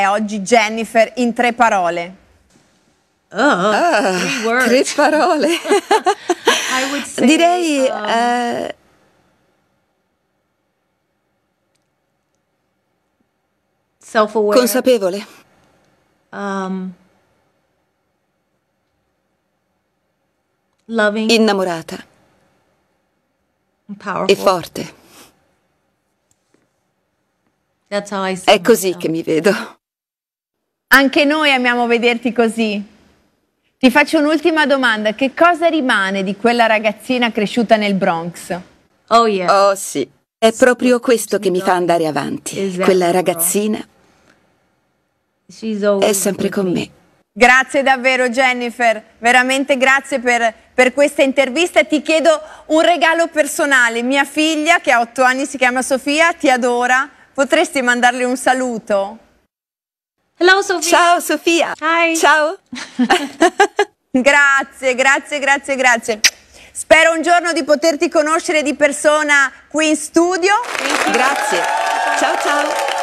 è oggi Jennifer in tre parole? Oh, ah, ah tre parole. say, Direi... Um... Uh, Consapevole. Um, loving. Innamorata. Powerful. E forte. That's È così che mi vedo. Anche noi amiamo vederti così. Ti faccio un'ultima domanda. Che cosa rimane di quella ragazzina cresciuta nel Bronx? Oh, yeah. oh sì. È proprio questo che mi fa andare avanti. Esatto. Quella ragazzina è sempre con me. Grazie davvero Jennifer, veramente grazie per, per, questa intervista. Ti chiedo un regalo personale. Mia figlia, che ha otto anni, si chiama Sofia, ti adora. Potresti mandarle un saluto? Hello Sofia. Ciao Sofia. Hi. Ciao. grazie, grazie, grazie, grazie. Spero un giorno di poterti conoscere di persona qui in studio. Grazie. Ciao ciao.